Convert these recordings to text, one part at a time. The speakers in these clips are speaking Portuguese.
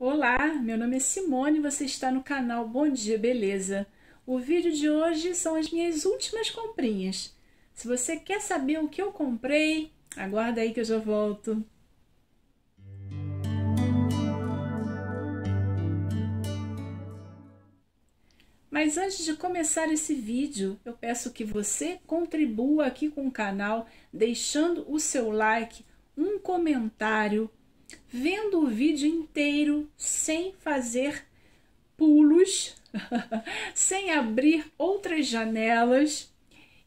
Olá, meu nome é Simone e você está no canal Bom Dia Beleza. O vídeo de hoje são as minhas últimas comprinhas. Se você quer saber o que eu comprei, aguarda aí que eu já volto. Mas antes de começar esse vídeo, eu peço que você contribua aqui com o canal, deixando o seu like, um comentário, vendo o vídeo inteiro sem fazer pulos, sem abrir outras janelas.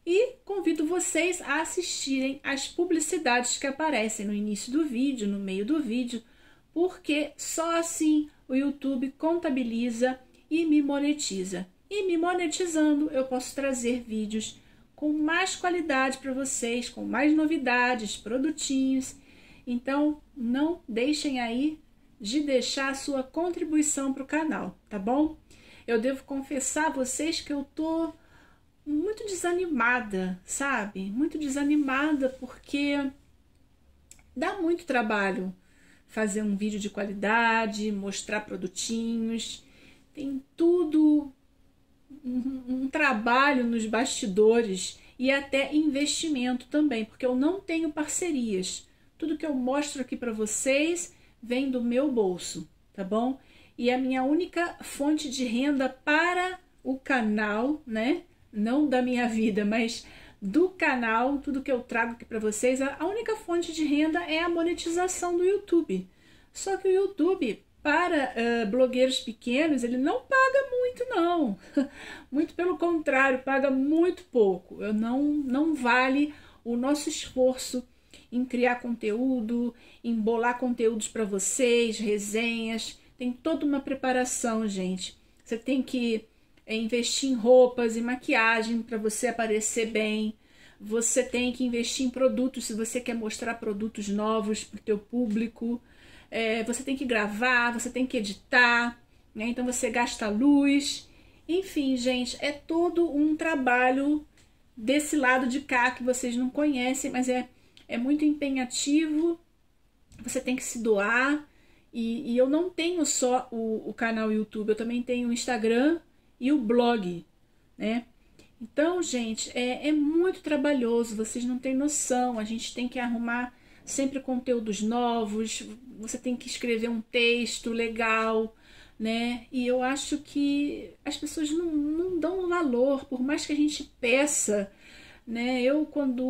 E convido vocês a assistirem as publicidades que aparecem no início do vídeo, no meio do vídeo, porque só assim o YouTube contabiliza e me monetiza. E me monetizando, eu posso trazer vídeos com mais qualidade para vocês, com mais novidades, produtinhos então, não deixem aí de deixar a sua contribuição para o canal, tá bom? Eu devo confessar a vocês que eu tô muito desanimada, sabe? Muito desanimada porque dá muito trabalho fazer um vídeo de qualidade, mostrar produtinhos, tem tudo um, um trabalho nos bastidores e até investimento também, porque eu não tenho parcerias. Tudo que eu mostro aqui para vocês vem do meu bolso, tá bom? E é a minha única fonte de renda para o canal, né? Não da minha vida, mas do canal, tudo que eu trago aqui para vocês, a única fonte de renda é a monetização do YouTube. Só que o YouTube, para uh, blogueiros pequenos, ele não paga muito, não. muito pelo contrário, paga muito pouco. Eu não, não vale o nosso esforço em criar conteúdo, em bolar conteúdos para vocês, resenhas. Tem toda uma preparação, gente. Você tem que é, investir em roupas e maquiagem para você aparecer bem. Você tem que investir em produtos se você quer mostrar produtos novos para o teu público. É, você tem que gravar, você tem que editar, né? Então você gasta luz. Enfim, gente, é todo um trabalho desse lado de cá que vocês não conhecem, mas é é muito empenhativo, você tem que se doar. E, e eu não tenho só o, o canal YouTube, eu também tenho o Instagram e o blog, né? Então, gente, é, é, muito trabalhoso, vocês não têm noção. A gente tem que arrumar sempre conteúdos novos, você tem que escrever um texto legal, né? E eu acho que as pessoas não, não dão valor, por mais que a gente peça né? Eu quando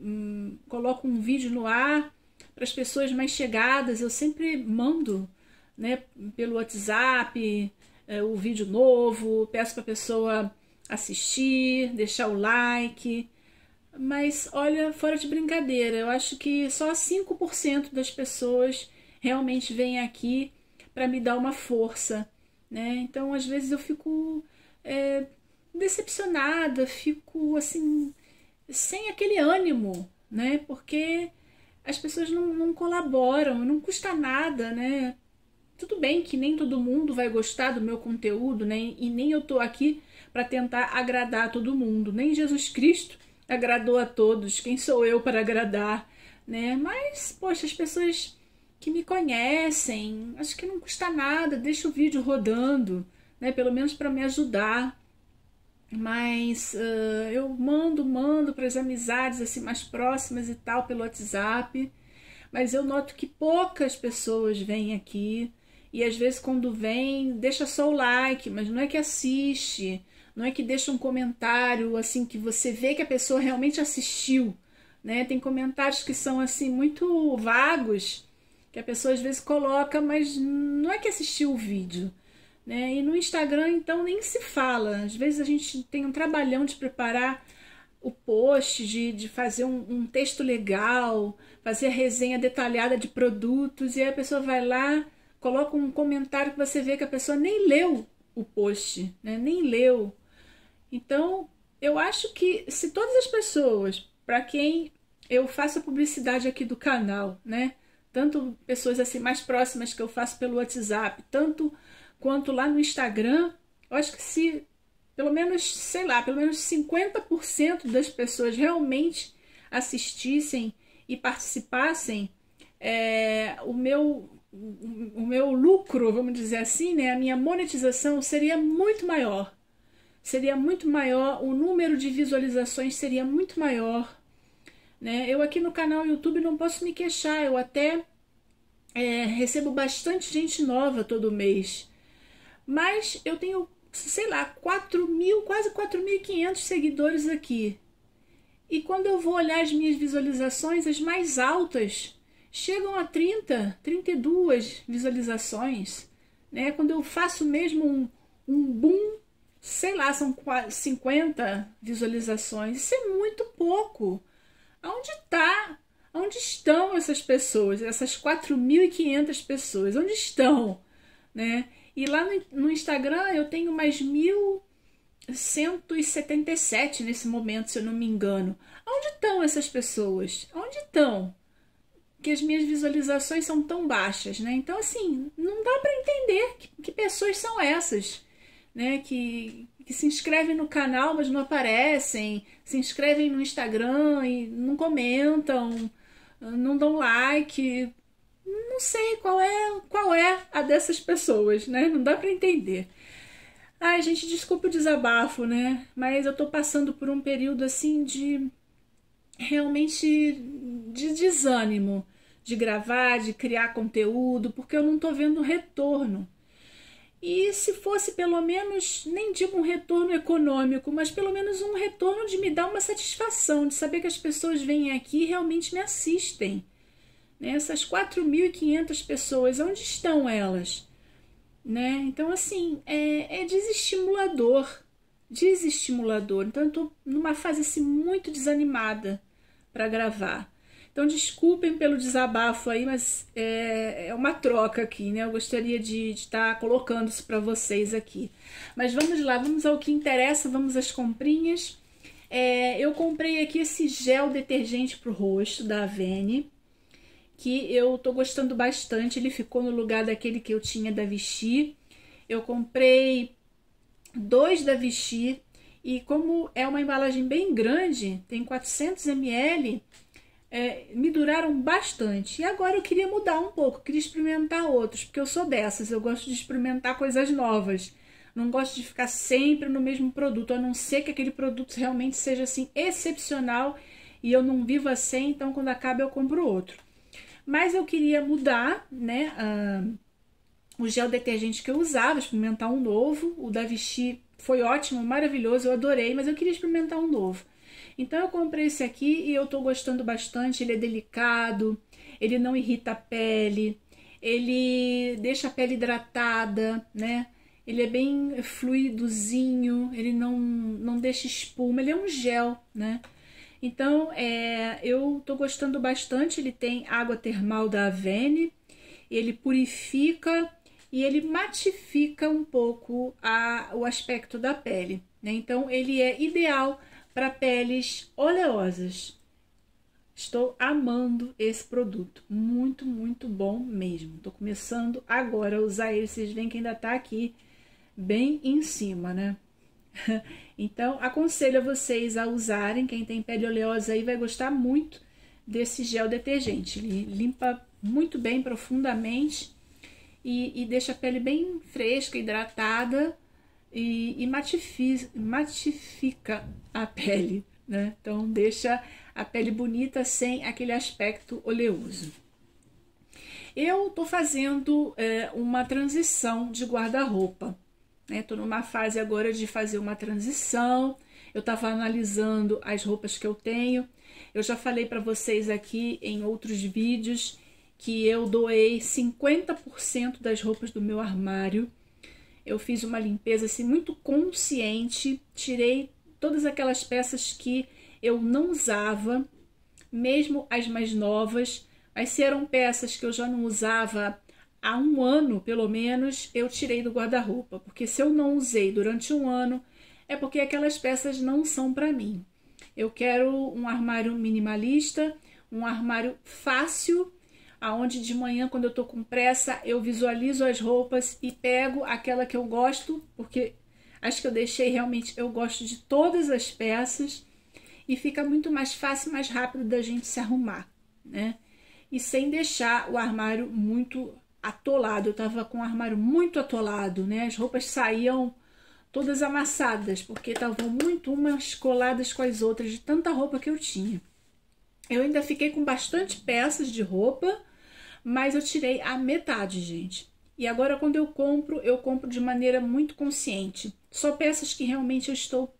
hum, coloco um vídeo no ar para as pessoas mais chegadas, eu sempre mando, né, pelo WhatsApp, é, o vídeo novo, peço para a pessoa assistir, deixar o like. Mas olha, fora de brincadeira, eu acho que só 5% das pessoas realmente vêm aqui para me dar uma força, né? Então, às vezes eu fico é, decepcionada, fico assim sem aquele ânimo, né? Porque as pessoas não, não, colaboram, não custa nada, né? Tudo bem que nem todo mundo vai gostar do meu conteúdo, né? E nem eu tô aqui para tentar agradar todo mundo. Nem Jesus Cristo agradou a todos. Quem sou eu para agradar, né? Mas, poxa, as pessoas que me conhecem, acho que não custa nada. Deixa o vídeo rodando, né? Pelo menos para me ajudar, mas uh, eu mando, mando para as amizades assim mais próximas e tal pelo WhatsApp, mas eu noto que poucas pessoas vêm aqui e às vezes quando vem deixa só o like, mas não é que assiste, não é que deixa um comentário assim que você vê que a pessoa realmente assistiu, né? Tem comentários que são assim muito vagos que a pessoa às vezes coloca, mas não é que assistiu o vídeo. Né? E no Instagram, então, nem se fala. Às vezes a gente tem um trabalhão de preparar o post, de, de fazer um, um texto legal, fazer a resenha detalhada de produtos, e aí a pessoa vai lá, coloca um comentário que você vê que a pessoa nem leu o post, né? nem leu. Então, eu acho que se todas as pessoas para quem eu faço publicidade aqui do canal, né? Tanto pessoas assim mais próximas que eu faço pelo WhatsApp, tanto quanto lá no Instagram, eu acho que se pelo menos, sei lá, pelo menos 50% das pessoas realmente assistissem e participassem, é, o, meu, o meu lucro, vamos dizer assim, né, a minha monetização seria muito maior. Seria muito maior, o número de visualizações seria muito maior. Né? Eu aqui no canal YouTube não posso me queixar, eu até é, recebo bastante gente nova todo mês. Mas eu tenho, sei lá, 4 mil, quase 4.500 seguidores aqui. E quando eu vou olhar as minhas visualizações, as mais altas chegam a 30, 32 visualizações. Né? Quando eu faço mesmo um, um boom, sei lá, são 50 visualizações. Isso é muito pouco. Aonde está? Onde estão essas pessoas? Essas 4.500 pessoas? Onde estão? Né? E lá no, no Instagram eu tenho mais 1.177 nesse momento, se eu não me engano. Onde estão essas pessoas? Onde estão? Que as minhas visualizações são tão baixas, né? Então, assim, não dá para entender que, que pessoas são essas, né? Que, que se inscrevem no canal, mas não aparecem, se inscrevem no Instagram e não comentam, não dão like, não sei qual é, qual é a dessas pessoas, né? Não dá para entender. Ai, gente, desculpa o desabafo, né? Mas eu tô passando por um período assim de realmente de desânimo de gravar, de criar conteúdo, porque eu não tô vendo retorno. E se fosse pelo menos, nem digo um retorno econômico, mas pelo menos um retorno de me dar uma satisfação, de saber que as pessoas vêm aqui e realmente me assistem. Né? Essas 4.500 pessoas, onde estão elas? Né? Então, assim, é, é desestimulador, desestimulador. Então, eu tô numa fase assim, muito desanimada para gravar. Então, desculpem pelo desabafo aí, mas é, é uma troca aqui, né? Eu gostaria de estar tá colocando isso para vocês aqui. Mas vamos lá, vamos ao que interessa, vamos às comprinhas. É, eu comprei aqui esse gel detergente para o rosto da Avene que eu tô gostando bastante. Ele ficou no lugar daquele que eu tinha da Vichy. Eu comprei dois da Vichy e como é uma embalagem bem grande, tem 400 ml, é, me duraram bastante. E agora eu queria mudar um pouco, queria experimentar outros, porque eu sou dessas, eu gosto de experimentar coisas novas. Não gosto de ficar sempre no mesmo produto, a não ser que aquele produto realmente seja assim excepcional e eu não viva sem, então quando acaba eu compro outro. Mas eu queria mudar, né? o gel detergente que eu usava, experimentar um novo. O da Vichy foi ótimo, maravilhoso, eu adorei, mas eu queria experimentar um novo. Então eu comprei esse aqui e eu tô gostando bastante, ele é delicado, ele não irrita a pele, ele deixa a pele hidratada, né? Ele é bem fluidozinho, ele não, não deixa espuma, ele é um gel, né? Então, é, eu estou gostando bastante. Ele tem água termal da Avene, ele purifica e ele matifica um pouco a, o aspecto da pele. Né? Então, ele é ideal para peles oleosas. Estou amando esse produto, muito, muito bom mesmo. Estou começando agora a usar ele. Vocês veem que ainda está aqui bem em cima, né? Então, aconselho a vocês a usarem. Quem tem pele oleosa aí vai gostar muito desse gel detergente. Ele limpa muito bem, profundamente e, e deixa a pele bem fresca, hidratada e, e matifica a pele, né? Então, deixa a pele bonita sem aquele aspecto oleoso. Eu tô fazendo é, uma transição de guarda-roupa. Estou né? numa fase agora de fazer uma transição. Eu estava analisando as roupas que eu tenho. Eu já falei para vocês aqui em outros vídeos que eu doei 50% das roupas do meu armário. Eu fiz uma limpeza assim muito consciente, tirei todas aquelas peças que eu não usava, mesmo as mais novas, mas se eram peças que eu já não usava há um ano, pelo menos, eu tirei do guarda-roupa, porque se eu não usei durante um ano, é porque aquelas peças não são para mim. Eu quero um armário minimalista, um armário fácil, aonde de manhã, quando eu estou com pressa, eu visualizo as roupas e pego aquela que eu gosto, porque acho que eu deixei realmente, eu gosto de todas as peças e fica muito mais fácil, mais rápido da gente se arrumar, né? E sem deixar o armário muito atolado, eu estava com o armário muito atolado, né? As roupas saíam todas amassadas, porque estavam muito umas coladas com as outras, de tanta roupa que eu tinha. Eu ainda fiquei com bastante peças de roupa, mas eu tirei a metade, gente. E agora, quando eu compro, eu compro de maneira muito consciente. Só peças que realmente eu estou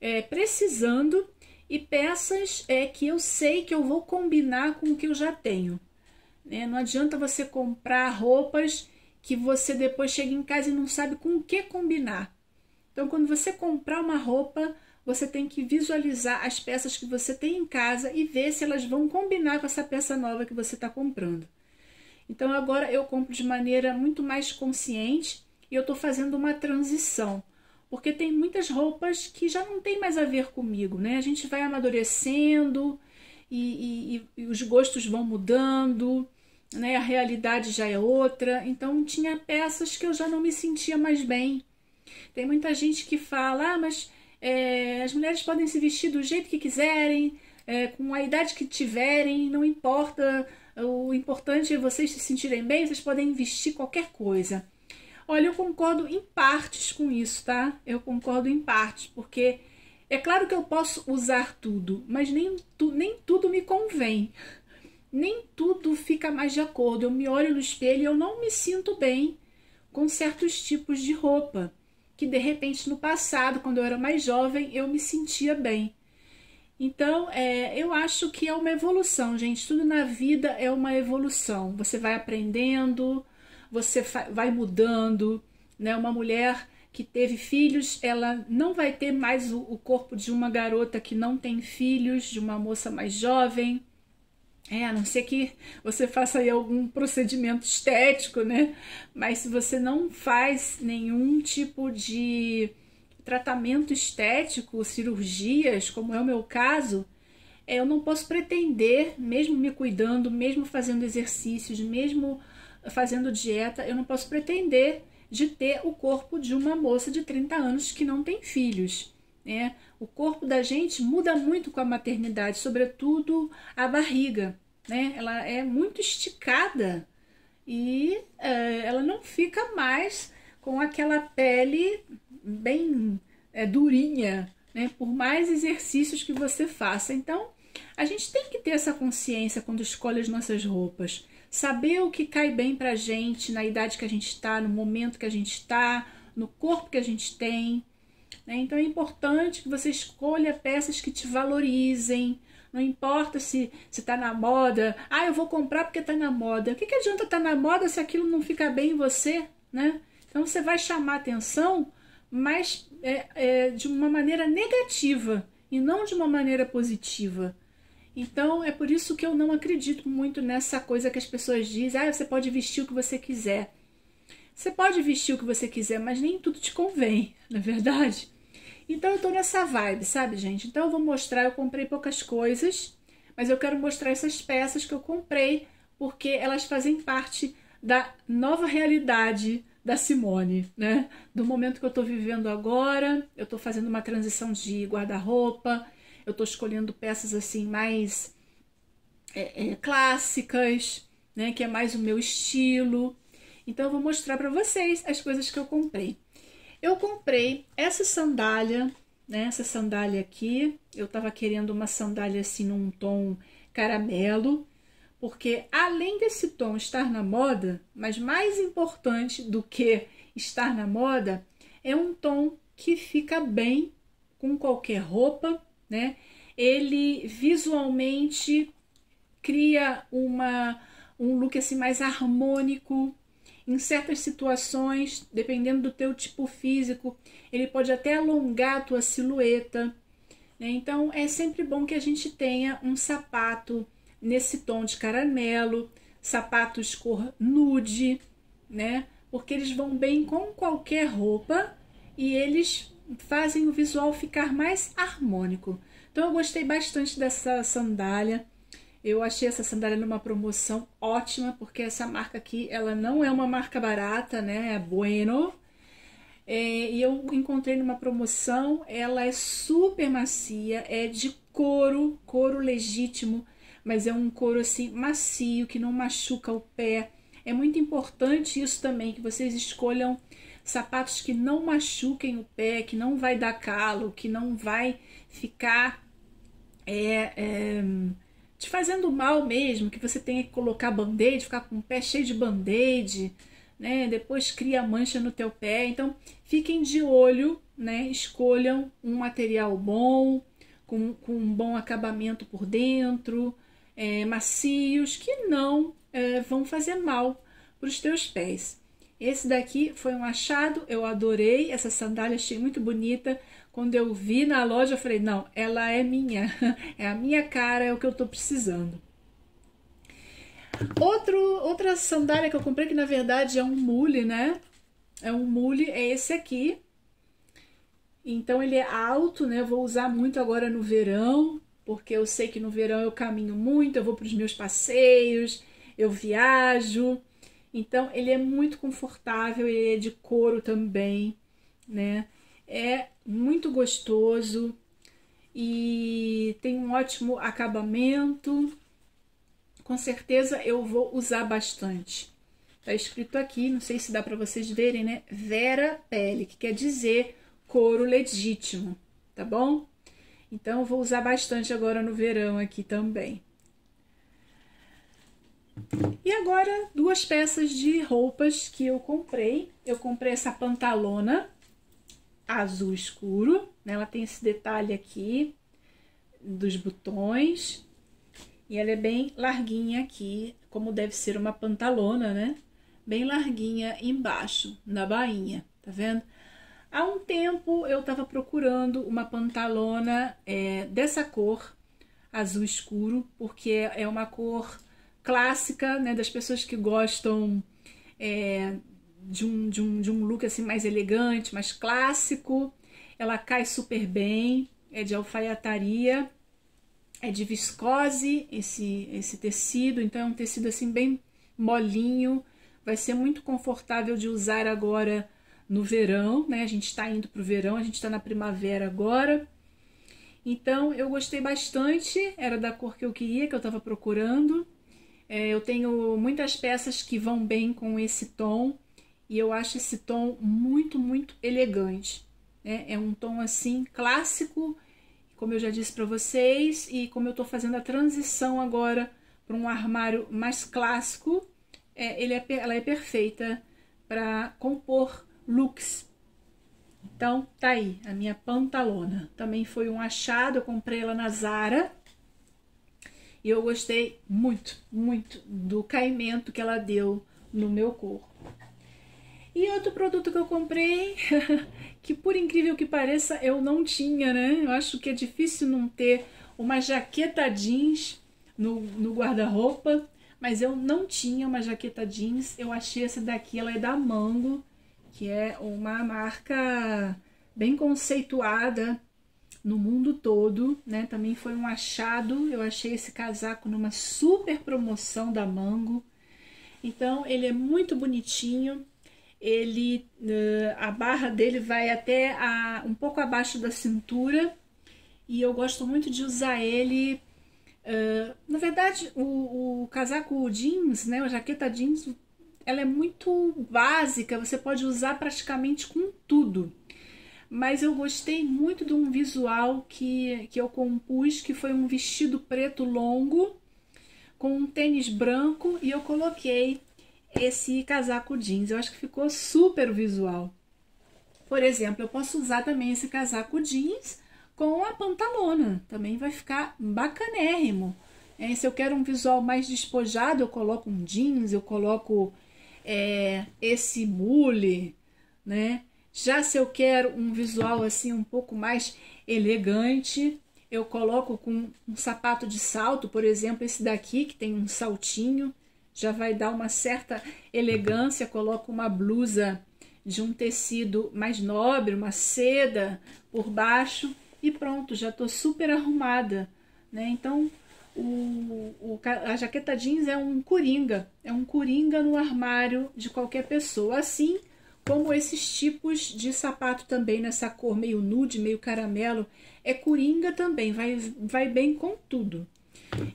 é, precisando e peças é, que eu sei que eu vou combinar com o que eu já tenho. Né? Não adianta você comprar roupas que você depois chega em casa e não sabe com o que combinar. Então, quando você comprar uma roupa, você tem que visualizar as peças que você tem em casa e ver se elas vão combinar com essa peça nova que você está comprando. Então, agora eu compro de maneira muito mais consciente e eu estou fazendo uma transição porque tem muitas roupas que já não tem mais a ver comigo, né? A gente vai amadurecendo e, e, e os gostos vão mudando né? A realidade já é outra. Então tinha peças que eu já não me sentia mais bem. Tem muita gente que fala, ah, mas é, as mulheres podem se vestir do jeito que quiserem, é, com a idade que tiverem, não importa. O importante é vocês se sentirem bem, vocês podem vestir qualquer coisa. Olha, eu concordo em partes com isso, tá? Eu concordo em partes, porque é claro que eu posso usar tudo, mas nem, tu, nem tudo me convém nem tudo fica mais de acordo. Eu me olho no espelho e eu não me sinto bem com certos tipos de roupa, que de repente no passado, quando eu era mais jovem, eu me sentia bem. Então, é, eu acho que é uma evolução, gente. Tudo na vida é uma evolução. Você vai aprendendo, você vai mudando. Né? Uma mulher que teve filhos, ela não vai ter mais o, o corpo de uma garota que não tem filhos, de uma moça mais jovem. É, a não ser que você faça aí algum procedimento estético, né? Mas se você não faz nenhum tipo de tratamento estético, cirurgias, como é o meu caso, é, eu não posso pretender, mesmo me cuidando, mesmo fazendo exercícios, mesmo fazendo dieta, eu não posso pretender de ter o corpo de uma moça de 30 anos que não tem filhos né? O corpo da gente muda muito com a maternidade, sobretudo a barriga, né? Ela é muito esticada e é, ela não fica mais com aquela pele bem é, durinha, né? Por mais exercícios que você faça. Então, a gente tem que ter essa consciência quando escolhe as nossas roupas. Saber o que cai bem pra gente, na idade que a gente está, no momento que a gente está, no corpo que a gente tem. Né? Então é importante que você escolha peças que te valorizem. Não importa se está na moda. Ah, eu vou comprar porque está na moda. O que, que adianta estar tá na moda se aquilo não fica bem em você? Né? Então você vai chamar atenção, mas é, é, de uma maneira negativa e não de uma maneira positiva. Então é por isso que eu não acredito muito nessa coisa que as pessoas dizem: ah, você pode vestir o que você quiser. Você pode vestir o que você quiser, mas nem tudo te convém, na é verdade. Então eu tô nessa vibe, sabe, gente? Então eu vou mostrar, eu comprei poucas coisas, mas eu quero mostrar essas peças que eu comprei, porque elas fazem parte da nova realidade da Simone, né? Do momento que eu tô vivendo agora, eu tô fazendo uma transição de guarda-roupa, eu tô escolhendo peças assim mais é, é, clássicas, né? Que é mais o meu estilo. Então eu vou mostrar para vocês as coisas que eu comprei. Eu comprei essa sandália, né? Essa sandália aqui. Eu tava querendo uma sandália assim num tom caramelo, porque além desse tom estar na moda, mas mais importante do que estar na moda, é um tom que fica bem com qualquer roupa, né? Ele visualmente cria uma um look assim mais harmônico, em certas situações, dependendo do teu tipo físico, ele pode até alongar a tua silhueta. Né? Então, é sempre bom que a gente tenha um sapato nesse tom de caramelo, sapatos cor nude, né? Porque eles vão bem com qualquer roupa e eles fazem o visual ficar mais harmônico. Então eu gostei bastante dessa sandália. Eu achei essa sandália numa promoção ótima, porque essa marca aqui, ela não é uma marca barata, né? É Bueno. É, e eu encontrei numa promoção, ela é super macia, é de couro, couro legítimo, mas é um couro assim macio, que não machuca o pé. É muito importante isso também, que vocês escolham sapatos que não machuquem o pé, que não vai dar calo, que não vai ficar é, é, te fazendo mal mesmo, que você tenha que colocar band-aid, ficar com o pé cheio de band-aid, né? Depois cria mancha no teu pé. Então, fiquem de olho, né? Escolham um material bom, com, com um bom acabamento por dentro, é, macios, que não é, vão fazer mal para os teus pés. Esse daqui foi um achado, eu adorei. Essa sandália achei muito bonita. Quando eu vi na loja, eu falei: não, ela é minha, é a minha cara, é o que eu estou precisando. Outro, outra sandália que eu comprei, que na verdade é um mule, né? É um mule, é esse aqui. Então ele é alto, né? Eu vou usar muito agora no verão, porque eu sei que no verão eu caminho muito, eu vou para os meus passeios, eu viajo. Então ele é muito confortável, ele é de couro também, né? É muito gostoso e tem um ótimo acabamento. Com certeza eu vou usar bastante. Tá escrito aqui, não sei se dá para vocês verem, né? Vera Pele, que quer dizer couro legítimo, tá bom? Então eu vou usar bastante agora no verão aqui também. E agora duas peças de roupas que eu comprei. Eu comprei essa pantalona azul escuro, né? Ela tem esse detalhe aqui dos botões. E ela é bem larguinha aqui, como deve ser uma pantalona, né? Bem larguinha embaixo, na bainha, tá vendo? Há um tempo eu estava procurando uma pantalona é, dessa cor, azul escuro, porque é uma cor clássica, né? Das pessoas que gostam é, de um, de, um, de um look assim mais elegante, mais clássico. Ela cai super bem, é de alfaiataria, é de viscose esse, esse tecido, então é um tecido assim bem molinho, vai ser muito confortável de usar agora no verão, né? A gente está indo para o verão, a gente está na primavera agora. Então eu gostei bastante, era da cor que eu queria, que eu estava procurando. É, eu tenho muitas peças que vão bem com esse tom. E eu acho esse tom muito, muito elegante. Né? É um tom assim clássico, como eu já disse para vocês, e como eu estou fazendo a transição agora para um armário mais clássico, é, ele é, ela é perfeita para compor looks. Então, tá aí a minha pantalona. Também foi um achado, eu comprei ela na Zara. E eu gostei muito, muito do caimento que ela deu no meu corpo. E outro produto que eu comprei, que por incrível que pareça, eu não tinha, né? Eu acho que é difícil não ter uma jaqueta jeans no, no guarda-roupa, mas eu não tinha uma jaqueta jeans. Eu achei essa daqui, ela é da Mango, que é uma marca bem conceituada no mundo todo, né? Também foi um achado. Eu achei esse casaco numa super promoção da Mango. Então, ele é muito bonitinho ele eh, a barra dele vai até a, um pouco abaixo da cintura e eu gosto muito de usar ele. Uh, na verdade, o, o, casaco jeans, né, a jaqueta jeans, ela é muito básica, você pode usar praticamente com tudo. Mas eu gostei muito de um visual que, que eu compus, que foi um vestido preto longo, com um tênis branco, e eu coloquei esse casaco jeans. Eu acho que ficou super visual. Por exemplo, eu posso usar também esse casaco jeans com a pantalona. Também vai ficar bacanérrimo. É, se eu quero um visual mais despojado, eu coloco um jeans, eu coloco é, esse mule, né? Já se eu quero um visual assim um pouco mais elegante, eu coloco com um sapato de salto, por exemplo, esse daqui que tem um saltinho já vai dar uma certa elegância, coloca uma blusa de um tecido mais nobre, uma seda por baixo e pronto, já estou super arrumada, né? Então, o, o, a jaqueta jeans é um coringa, é um coringa no armário de qualquer pessoa, assim como esses tipos de sapato também nessa cor meio nude, meio caramelo, é coringa também, vai, vai bem com tudo.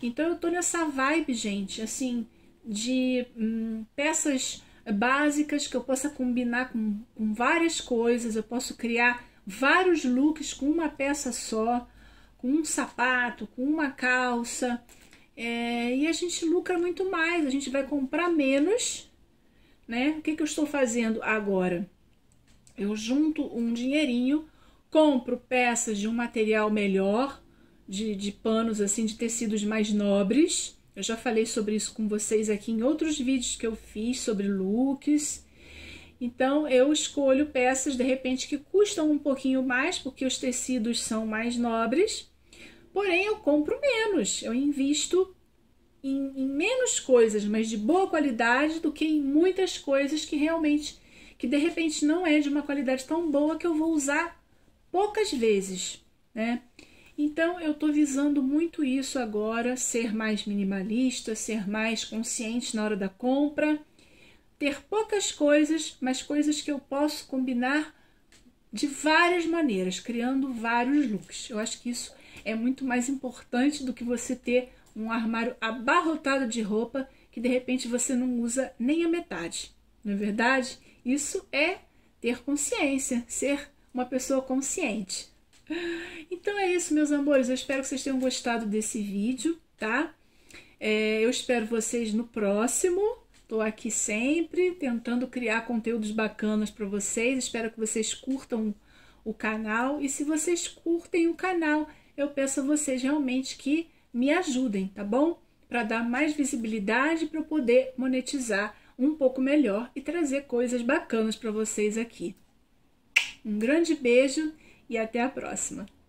Então eu tô nessa vibe, gente, assim, de hum, peças básicas que eu possa combinar com, com várias coisas, eu posso criar vários looks com uma peça só, com um sapato, com uma calça. É, e a gente lucra muito mais, a gente vai comprar menos, né? O que, que eu estou fazendo agora? Eu junto um dinheirinho, compro peças de um material melhor, de, de panos assim, de tecidos mais nobres, eu já falei sobre isso com vocês aqui em outros vídeos que eu fiz sobre looks. Então, eu escolho peças, de repente, que custam um pouquinho mais, porque os tecidos são mais nobres. Porém, eu compro menos. Eu invisto em, em menos coisas, mas de boa qualidade, do que em muitas coisas que realmente, que de repente não é de uma qualidade tão boa que eu vou usar poucas vezes, né? Então eu estou visando muito isso agora, ser mais minimalista, ser mais consciente na hora da compra, ter poucas coisas, mas coisas que eu posso combinar de várias maneiras, criando vários looks. Eu acho que isso é muito mais importante do que você ter um armário abarrotado de roupa que de repente você não usa nem a metade. Não é verdade? Isso é ter consciência, ser uma pessoa consciente. Então é isso, meus amores. Eu espero que vocês tenham gostado desse vídeo, tá? É, eu espero vocês no próximo. Estou aqui sempre tentando criar conteúdos bacanas para vocês. Espero que vocês curtam o canal. E se vocês curtem o canal, eu peço a vocês realmente que me ajudem, tá bom? Para dar mais visibilidade para eu poder monetizar um pouco melhor e trazer coisas bacanas para vocês aqui. Um grande beijo e até a próxima!